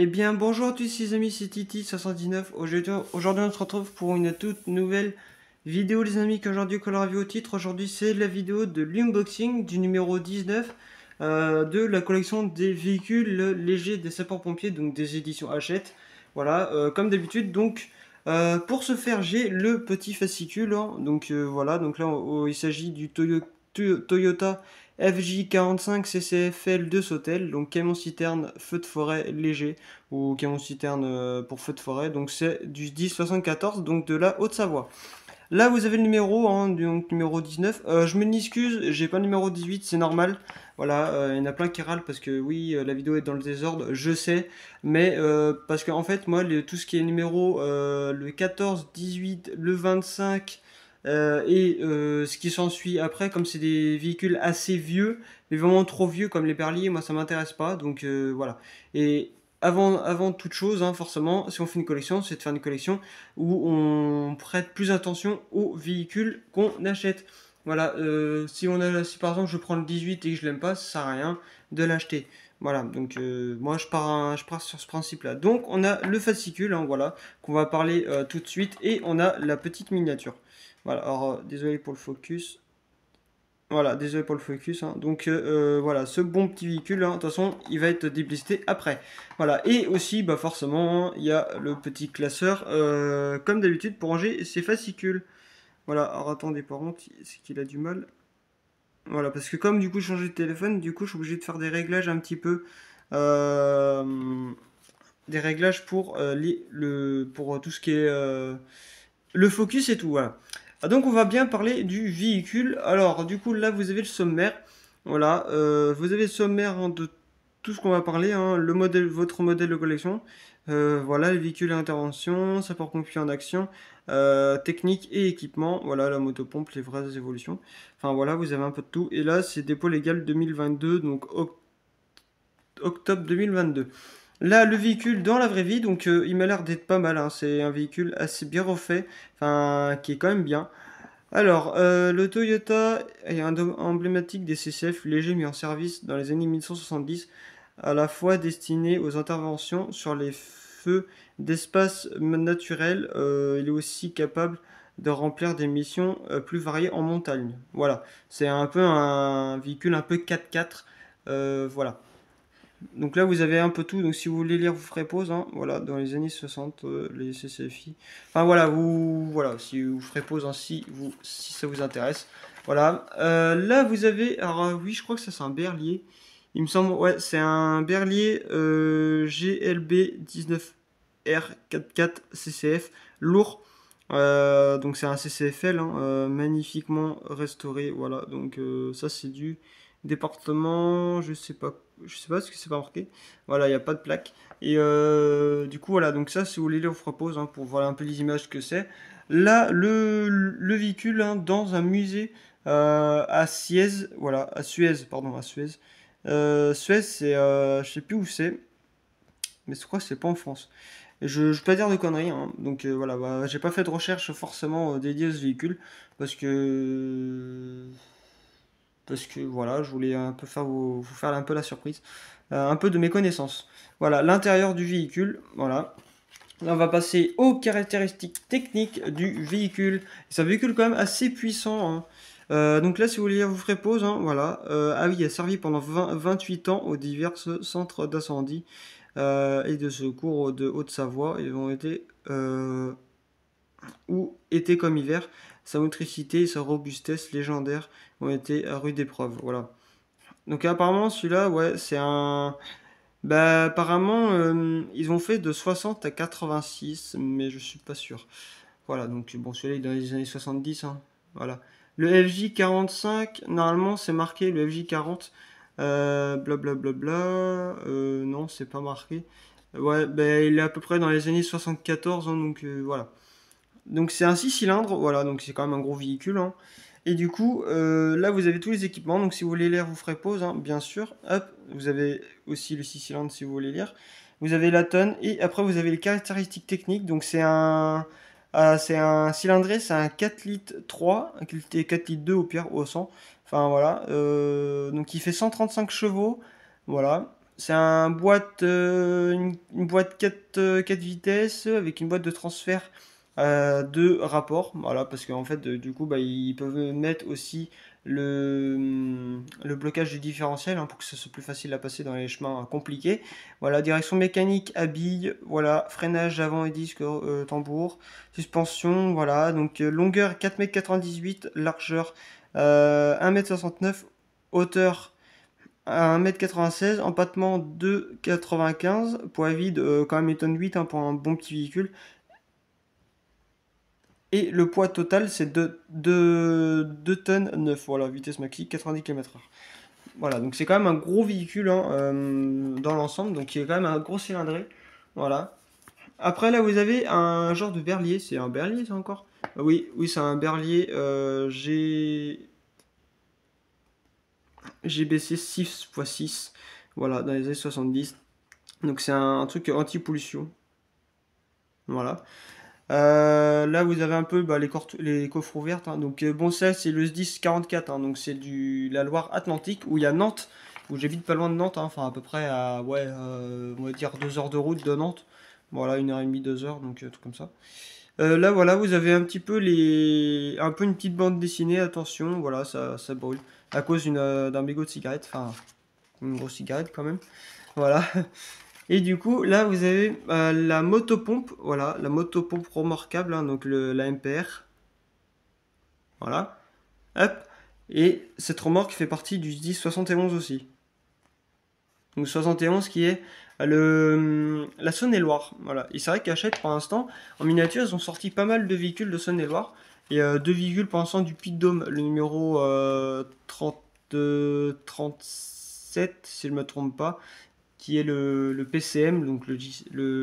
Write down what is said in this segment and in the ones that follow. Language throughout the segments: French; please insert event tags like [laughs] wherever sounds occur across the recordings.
Eh bien bonjour à tous les amis, c'est Titi79. Aujourd'hui on se retrouve pour une toute nouvelle vidéo les amis qu'aujourd'hui color vu au titre. Aujourd'hui c'est la vidéo de l'unboxing du numéro 19 euh, de la collection des véhicules légers des sapeurs-pompiers, donc des éditions Hachette. Voilà, euh, comme d'habitude donc... Euh, pour ce faire, j'ai le petit fascicule, hein. donc voilà, donc là il s'agit du Toyota FJ45 CCFL2 Sautel, donc camion citerne feu de forêt léger ou camion citerne euh, pour feu de forêt, donc c'est du 1074, donc de la Haute-Savoie. Là vous avez le numéro, hein, donc numéro 19. Euh, je m'excuse, j'ai pas le numéro 18, c'est normal. Voilà, euh, il y en a plein qui râlent parce que oui, la vidéo est dans le désordre, je sais. Mais parce qu'en en fait, moi, tout ce qui est numéro le 14, 18, le 25, euh, et euh, ce qui s'ensuit après, comme c'est des véhicules assez vieux, mais vraiment trop vieux comme les Perliers, moi ça m'intéresse pas, donc euh, voilà. Et avant, avant toute chose, hein, forcément, si on fait une collection, c'est de faire une collection où on prête plus attention aux véhicules qu'on achète. Voilà, si, on a, si par exemple je prends le 18 et que je l'aime pas, ça sert à rien de l'acheter. Voilà, donc moi je pars, je pars sur ce principe-là. Donc on a le fascicule, hein, voilà, qu'on va parler tout de suite, et on a la petite miniature. Voilà, alors euh, désolé pour le focus. Voilà, désolé pour le focus. Hein. Donc euh, euh, voilà, ce bon petit véhicule, hein, de toute façon, il va être déblisté après. Voilà, et aussi, bah forcément, il y a le petit classeur, comme d'habitude, pour ranger ses fascicules. Voilà, alors attendez, par contre, c'est qu'il a du mal. Voilà, parce que comme du coup, changer de téléphone, du coup, je suis obligé de faire des réglages un petit peu... des réglages pour, les, le, pour tout ce qui est le focus et tout, voilà. Ah, donc on va bien parler du véhicule. Alors du coup là vous avez le sommaire. Voilà, euh, vous avez le sommaire de tout ce qu'on va parler, hein. le modèle, votre modèle de collection, euh, voilà, le véhicule et intervention, support pompier en action, euh, technique et équipement, voilà, la motopompe, les vraies évolutions. Enfin voilà, vous avez un peu de tout. Et là, c'est dépôt légal 2022, donc octobre 2022. Là, le véhicule dans la vraie vie, donc euh, il m'a l'air d'être pas mal. Hein. C'est un véhicule assez bien refait, enfin, qui est quand même bien. Alors, euh, le Toyota est un emblématique des CCF légers mis en service dans les années 1970, à la fois destiné aux interventions sur les feux d'espace naturel. Euh, il est aussi capable de remplir des missions plus variées en montagne. Voilà, c'est un peu un véhicule un peu 4x4. voilà. Donc là, vous avez un peu tout. Donc si vous voulez lire, vous ferez pause. Hein. Voilà, dans les années 60, euh, les CCFI. Enfin voilà, vous, voilà, si vous ferez pause, ainsi hein, si, vous, si ça vous intéresse. Voilà. Euh, là, vous avez. Alors euh, oui, je crois que ça c'est un Berlier. Il me semble. Ouais, c'est un Berlier GLB 19R44 CCF lourd. donc c'est un CCFL hein, magnifiquement restauré. Voilà. Donc ça c'est du département, je sais pas, je sais pas ce que c'est pas marqué. Voilà, il n'y a pas de plaque. Et euh, du coup, voilà, donc ça, c'est où les offre vous hein, pour voir un peu les images que c'est. Là, le, véhicule hein, dans un musée euh, à Suez, voilà, à Suez, pardon, à Suez. Euh, Suez, c'est, je sais plus où c'est, mais je crois que c'est pas en France. Je ne pas dire de conneries, hein, donc voilà, bah, j'ai pas fait de recherche forcément dédiée à ce véhicule, parce que parce que voilà, je voulais un peu faire vous, faire un peu la surprise, euh, un peu de mes connaissances. Voilà, l'intérieur du véhicule, voilà. on va passer aux caractéristiques techniques du véhicule. C'est un véhicule quand même assez puissant. Hein. Euh, donc là, si vous voulez, vous ferez pause. Hein, voilà. Euh, ah oui, il a servi pendant 28 ans aux divers centres d'incendie et de secours de Haute-Savoie. Ils ont été ou été comme hiver sa motricité et sa robustesse légendaire ont été à rude épreuve. Voilà. Donc apparemment celui-là, ouais, c'est un... Bah apparemment euh, ils ont fait de 60 à 86, mais je suis pas sûr. Voilà, donc bon celui-là il est dans les années 70, hein, voilà. Le FJ45, normalement c'est marqué le FJ40, blablabla, euh, bla, bla, bla, euh, non c'est pas marqué. Ouais, bah, il est à peu près dans les années 74, hein, donc voilà. Donc c'est un 6 cylindres, voilà, donc c'est quand même un gros véhicule. Hein. Et du coup, euh, là vous avez tous les équipements, donc si vous voulez lire, vous ferez pause, hein, bien sûr. Hop, vous avez aussi le 6 cylindres si vous voulez lire. Vous avez la tonne, et après vous avez les caractéristiques techniques, donc c'est un... Ah, c'est un cylindré, c'est un 4 litres 3, 4 litres 2 au pire, au 100. Enfin voilà, euh, donc il fait 135 chevaux, voilà. C'est un boîte, euh, une, boîte 4, 4, vitesses avec une boîte de transfert deux de Voilà, parce qu'en fait, euh, du coup, bah, ils peuvent mettre aussi le, hum, le blocage du différentiel hein, pour que ce soit plus facile à passer dans les chemins hein, compliqués. Voilà, direction mécanique, à billes voilà, freinage avant et disque, euh, euh, tambour, suspension, voilà. Donc longueur 4m98, largeur 1m69, hauteur 1m96, empattement 2,95, poids vide quand même une tonne 8 pour un bon petit véhicule, et le poids total, c'est de 2, tonnes 9. Voilà, vitesse maxi, 90 km/h. Voilà, donc c'est quand même un gros véhicule hein, euh, dans l'ensemble, donc il est quand même un gros cylindré. Voilà. Après, là, vous avez un genre de berlier. C'est un berlier, ça encore Oui, oui, c'est un berlier euh, G... GBC 6x6. Voilà, dans les années 70. Donc c'est un truc anti-pollution. Voilà. Euh, là, vous avez un peu bah, les, les, coffres ouvertes. Hein. Donc, euh, bon, ça, c'est le 1044. 44. Hein. Donc, c'est du la Loire Atlantique où il y a Nantes, où j'habite pas loin de Nantes. Hein. Enfin, à peu près à, ouais, euh, dire 2 heures de route de Nantes. Voilà, 1h30, 2 heures, donc tout comme ça. là, voilà, vous avez un petit peu les. Un peu une petite bande dessinée. Attention, voilà, ça, ça brûle. À cause d'un mégot de cigarette. Enfin, une grosse cigarette quand même. Voilà. [laughs] Et du coup, là, vous avez euh, la motopompe, voilà, la motopompe remorquable, hein, donc la MPR. Voilà. Hop. Et cette remorque fait partie du 1071 aussi. Donc 71 qui est le, hum, la Saône-et-Loire. Voilà. Et c'est vrai qu'Hachette, pour l'instant, en miniature, ils ont sorti pas mal de véhicules de Saône-et-Loire. Et euh, deux véhicules pour l'instant du puy le numéro 37, euh, si je ne me trompe pas, qui est le, PCM, donc le,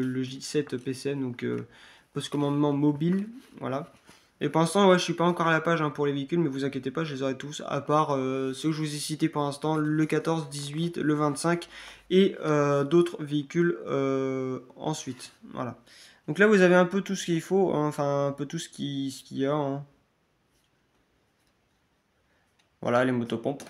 le, J7 PCM, donc euh, post-commandement mobile, voilà. Et pour l'instant, ouais, je suis pas encore à la page hein, pour les véhicules, mais vous inquiétez pas, je les aurai tous, à part euh, ceux que je vous ai cités pour l'instant, le 14, 18, le 25, et euh, d'autres véhicules ensuite, voilà. Donc là, vous avez un peu tout ce qu'il faut, hein, enfin, un peu tout ce qu'il ce y a, hein. Voilà, les motopompes.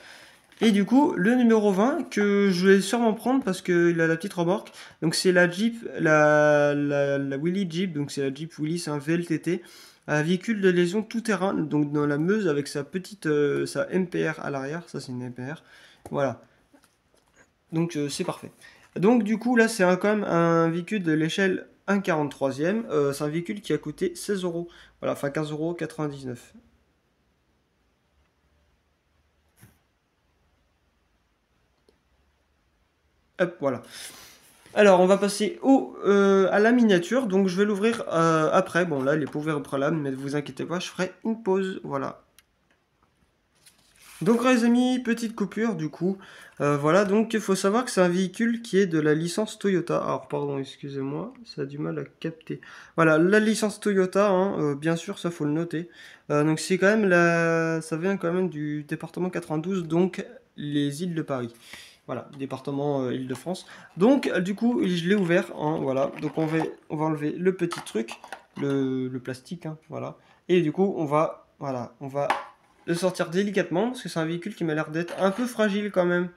Et du coup, le numéro 20, que je vais sûrement prendre parce qu'il a la petite remorque. Donc c'est la Jeep, la, la, Willy Jeep, donc c'est la Jeep Willy, c'est un hein, VLTT. Un véhicule de lésion tout-terrain, donc dans la Meuse avec sa petite euh, sa MPR à l'arrière, ça c'est une MPR. Voilà. Donc euh, c'est parfait. Donc du coup là c'est quand même un véhicule de l'échelle 1,43e. Euh, c'est un véhicule qui a coûté 16 euros. Voilà, enfin 15,99 euros. voilà. Alors, on va passer au, euh, à la miniature. Donc, je vais l'ouvrir euh, après. Bon, là, les est pas mais ne vous inquiétez pas, je ferai une pause. Voilà. Donc, les amis, petite coupure du coup. Euh, voilà, donc il faut savoir que c'est un véhicule qui est de la licence Toyota. Alors, pardon, excusez-moi, ça a du mal à capter. Voilà, la licence Toyota, hein, bien sûr, ça faut le noter. donc, c'est quand même la. Ça vient quand même du département 92, donc les îles de Paris. Voilà, département euh, Île-de-France. Donc, euh, du coup, je l'ai ouvert. Hein, voilà, donc on va, on va enlever le petit truc, le, plastique. Hein, voilà. Et du coup, on va, voilà, on va le sortir délicatement parce que c'est un véhicule qui m'a l'air d'être un peu fragile quand même.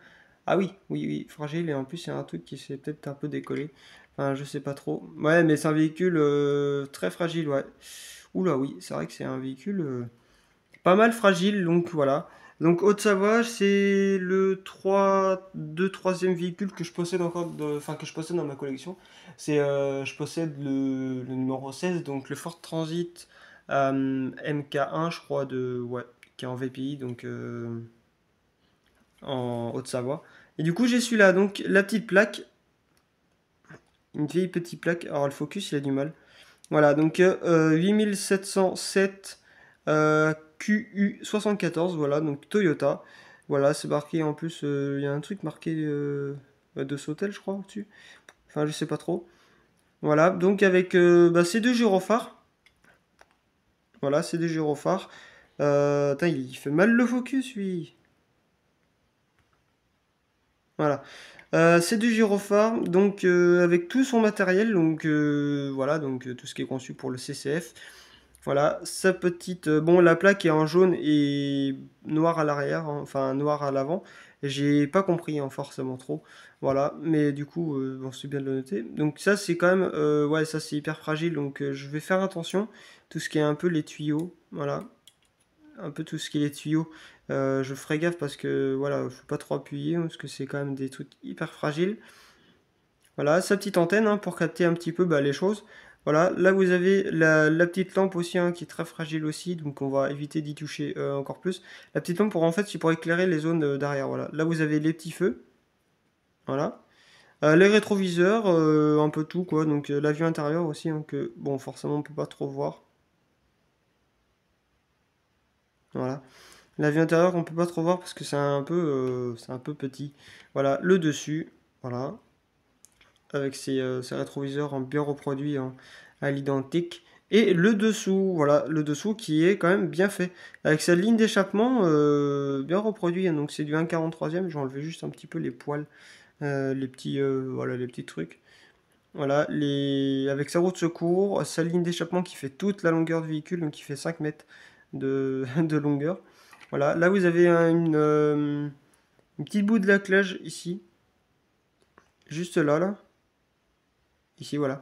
Ah oui, oui, oui, fragile. Et en plus, il y a un truc qui s'est peut-être un peu décollé. Enfin, je sais pas trop. Ouais, mais c'est un véhicule euh, très fragile, ouais. Oula, oui, c'est vrai que c'est un véhicule pas mal fragile, donc voilà. Donc Haute-Savoie, c'est le 3, 2 3e véhicule que je possède encore, de, enfin que je possède dans ma collection. C'est, euh, je possède le, numéro 16, donc le Ford Transit euh, MK1, je crois, de, ouais, qui est en VPI, donc euh, en Haute-Savoie. Et du coup, j'ai celui-là, donc la petite plaque, une vieille petite plaque. Alors le focus, il a du mal. Voilà, donc 8707. QU74, voilà, donc Toyota. Voilà, c'est marqué en plus, euh, il y a un truc marqué euh, bah, de sautel, je crois, au-dessus. Enfin, je sais pas trop. Voilà, donc avec euh, bah, ces deux gyrophares. Voilà, c'est deux gyrophares. il fait mal le focus, lui. Voilà. c'est du gyrophares donc avec tout son matériel, donc voilà, donc tout ce qui est conçu pour le CCF. Voilà, sa petite. Euh, bon, la plaque est en jaune et noir à l'arrière, hein, enfin noir à l'avant. J'ai pas compris hein, forcément trop. Voilà, mais du coup, euh, bon, c'est bien de le noter. Donc ça, c'est quand même, euh, ouais, ça c'est hyper fragile. Donc je vais faire attention. Tout ce qui est un peu les tuyaux, voilà, un peu tout ce qui est les tuyaux. je ferai gaffe parce que voilà, je suis pas trop appuyer parce que c'est quand même des trucs hyper fragiles. Voilà, sa petite antenne hein, pour capter un petit peu bah, les choses. Voilà, là vous avez la, petite lampe aussi hein, qui est très fragile aussi, donc on va éviter d'y toucher euh, encore plus. La petite lampe pour en fait c'est pour éclairer les zones euh, derrière. Voilà, là vous avez les petits feux, voilà, euh, les rétroviseurs, un peu tout quoi. Donc la vue intérieure aussi, donc hein, que bon forcément on peut pas trop voir. Voilà. La vue intérieure on peut pas trop voir parce que c'est un peu, c'est un peu petit. Voilà, le dessus, voilà avec euh, ses, rétroviseurs en bien reproduits à l'identique. Et le dessous, voilà, le dessous qui est quand même bien fait. Avec sa ligne d'échappement euh, bien reproduite, hein. donc c'est du 1,43e, j'ai enlevé juste un petit peu les poils, euh, les, petits, voilà, les petits trucs. Voilà, les... avec sa roue de secours, sa ligne d'échappement qui fait toute la longueur du véhicule, donc qui fait 5 mètres de, [laughs] de longueur. Voilà, là vous avez une, une, petite bout de la laclage ici, juste là, là ici, voilà.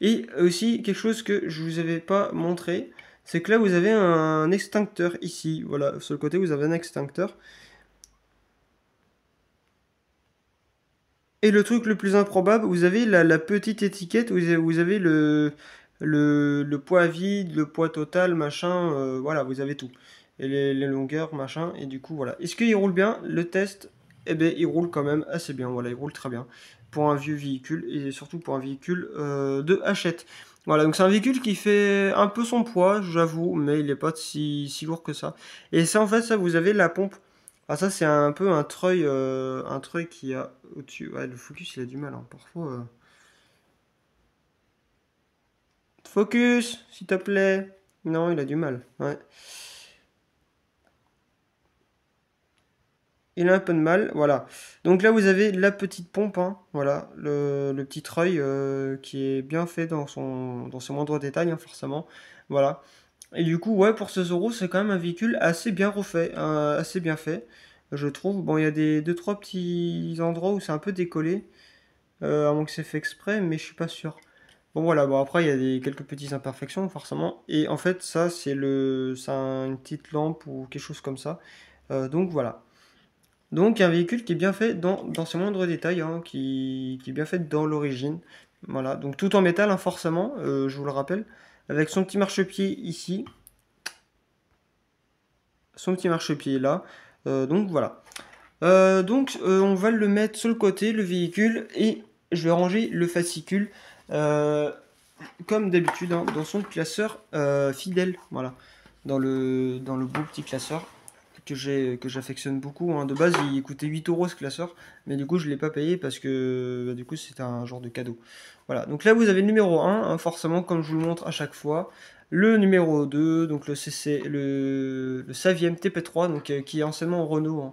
Et aussi, quelque chose que je vous avais pas montré, c'est que là, vous avez un extincteur ici. Voilà, sur le côté, vous avez un extincteur. Et le truc le plus improbable, vous avez la, petite étiquette, vous avez le, le, poids vide, le poids total, machin, euh, voilà, vous avez tout. Et les, longueurs, machin, et du coup, voilà. Est-ce qu'il roule bien Le test, eh bien, il roule quand même assez bien, voilà, il roule très bien pour un vieux véhicule et surtout pour un véhicule euh, de hachette. Voilà, donc c'est un véhicule qui fait un peu son poids, j'avoue, mais il n'est pas si, si, lourd que ça. Et ça, en fait, ça, vous avez la pompe. Ah, ça, c'est un peu un treuil, euh, un treuil qui a au-dessus. Ouais, le focus, il a du mal, hein, parfois. Euh. Focus, s'il te plaît. Non, il a du mal, ouais. il a un peu de mal, voilà. Donc là, vous avez la petite pompe, hein, voilà, le, le, petit treuil euh, qui est bien fait dans son, dans son moindre détail, hein, forcément, voilà. Et du coup, ouais, pour ce Zoro, c'est quand même un véhicule assez bien refait, euh, assez bien fait, je trouve. Bon, il y a des deux trois petits endroits où c'est un peu décollé, euh, à moins que c'est fait exprès, mais je suis pas sûr. Bon voilà, bon après il y a des, quelques petites imperfections forcément, et en fait ça c'est le, une petite lampe ou quelque chose comme ça, donc voilà. Donc un véhicule qui est bien fait dans, dans ses moindres détails, hein, qui, est bien fait dans l'origine. Voilà, donc tout en métal hein, forcément, euh, je vous le rappelle. Avec son petit marchepied ici. Son petit marchepied là. Euh, donc voilà. Euh, donc on va le mettre sur le côté, le véhicule, et je vais ranger le fascicule. comme d'habitude hein, dans son classeur fidèle. Voilà. Dans le, dans le beau petit classeur que j'affectionne beaucoup. Hein. De base, il coûtait 8 euros ce classeur, mais du coup, je ne l'ai pas payé parce que bah, du coup, c'est un genre de cadeau. Voilà, donc là, vous avez le numéro 1, hein, forcément, comme je vous le montre à chaque fois. Le numéro 2, donc le CC, le, le Saviem TP3, donc, euh, qui est anciennement Renault. Hein.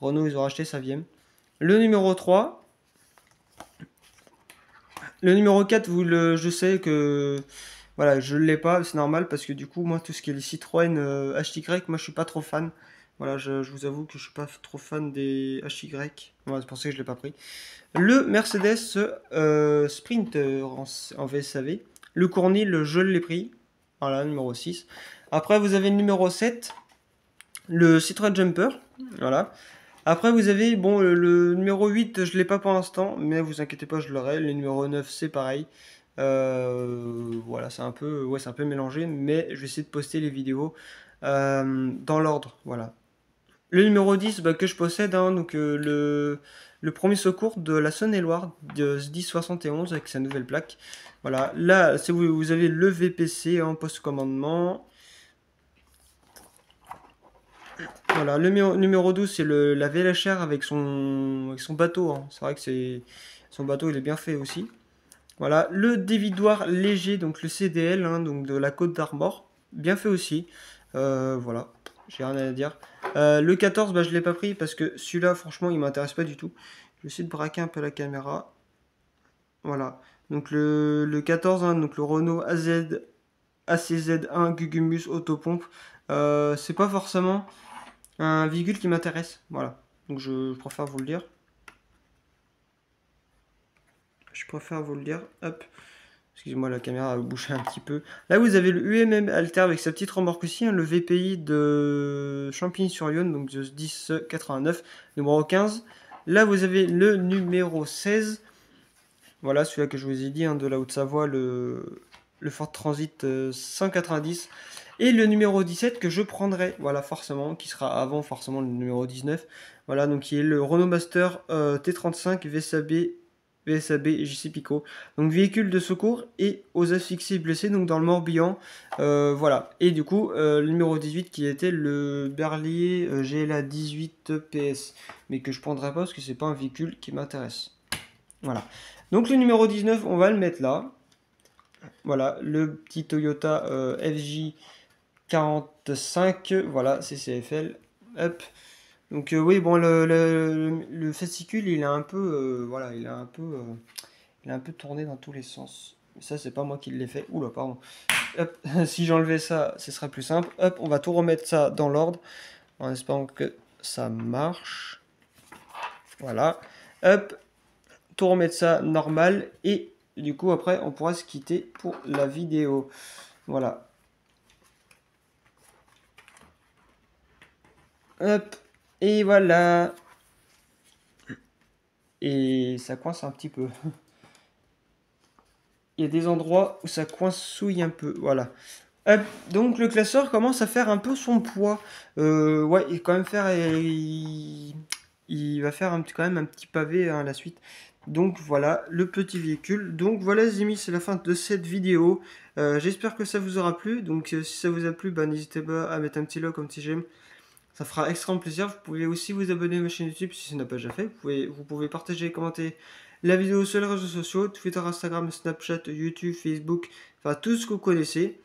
Renault, ils ont racheté Saviem. Le numéro 3. Le numéro 4, vous le, je sais que voilà, je l'ai pas, c'est normal parce que du coup, moi, tout ce qui est les Citroën HTY, euh, moi, je suis pas trop fan. Voilà, je, vous avoue que je suis pas trop fan des HY. Voilà, c'est pour que je l'ai pas pris. Le Mercedes euh, Sprinter en, en, VSAV. Le Cournil, je l'ai pris. Voilà, numéro 6. Après, vous avez le numéro 7, le Citroën Jumper. Voilà. Après, vous avez, bon, le, numéro 8, je ne l'ai pas pour l'instant, mais vous inquiétez pas, je l'aurai. Le numéro 9, c'est pareil. Euh, voilà, c'est un peu, ouais, un peu mélangé, mais je vais essayer de poster les vidéos euh, dans l'ordre, voilà. Le numéro 10 bah, que je possède, hein, donc euh, le, le premier secours de la Saône-et-Loire, de 1071 avec sa nouvelle plaque. Voilà, là vous, avez le VPC en poste post-commandement. Voilà, le numéro 12 c'est la VLHR avec son, son bateau. Hein. C'est vrai que c'est son bateau il est bien fait aussi. Voilà, le dévidoir léger, donc le CDL, hein, donc de la Côte d'Armor, bien fait aussi. Euh, voilà j'ai rien à dire. Euh, le 14, bah, je l'ai pas pris parce que celui-là, franchement, il ne m'intéresse pas du tout. Je vais essayer de braquer un peu la caméra. Voilà. Donc le, 14, hein, donc le Renault AZ, ACZ1 Gugumus Autopompe, euh, c'est pas forcément un véhicule qui m'intéresse. Voilà. Donc je, préfère vous le dire. Je préfère vous le dire. Hop. Excusez-moi, la caméra a bouché un petit peu. Là, vous avez le UMM Alter avec sa petite remorque aussi, hein, le VPI de Champigny-sur-Yonne, donc 10 1089, numéro 15. Là, vous avez le numéro 16. Voilà, celui-là que je vous ai dit, hein, de la Haute-Savoie, le, le Ford Transit 190. Euh, Et le numéro 17 que je prendrai, voilà, forcément, qui sera avant forcément le numéro 19. Voilà, donc qui est le Renault Master euh, T35 VSAB VSAB et JC Donc véhicule de secours et aux asphyxiés blessés, donc dans le Morbihan. Euh, voilà. Et du coup, euh, le numéro 18 qui était le Berlier GLA 18 PS, mais que je prendrai pas parce que c'est pas un véhicule qui m'intéresse. Voilà. Donc le numéro 19, on va le mettre là. Voilà, le petit Toyota euh, FJ 45, voilà, CCFL. Hop. Donc euh, oui, bon, le, le, fascicule, il a un peu, euh, voilà, il a un peu, euh, il a un peu tourné dans tous les sens. ça, c'est pas moi qui l'ai fait. Oula, pardon. Hop, [laughs] si j'enlevais ça, ce serait plus simple. Hop, on va tout remettre ça dans l'ordre, en espérant que ça marche. Voilà. Hop, tout remettre ça normal et du coup après, on pourra se quitter pour la vidéo. Voilà. Hop. Et voilà. Et ça coince un petit peu. Il y a des endroits où ça coince souille un peu. Voilà. donc le classeur commence à faire un peu son poids. Euh, ouais, il quand même faire. Il, va faire un, quand même un petit pavé à hein, la suite. Donc voilà le petit véhicule. Donc voilà les c'est la fin de cette vidéo. Euh, j'espère que ça vous aura plu. Donc euh, si ça vous a plu, bah, n'hésitez pas à mettre un petit like, un petit j'aime. Ça fera extrêmement plaisir. Vous pouvez aussi vous abonner à ma chaîne YouTube si ce n'est pas déjà fait. Vous pouvez, partager et commenter la vidéo sur les réseaux sociaux, Twitter, Instagram, Snapchat, YouTube, Facebook, enfin tout ce que vous connaissez.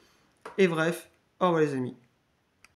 Et bref, au revoir les amis.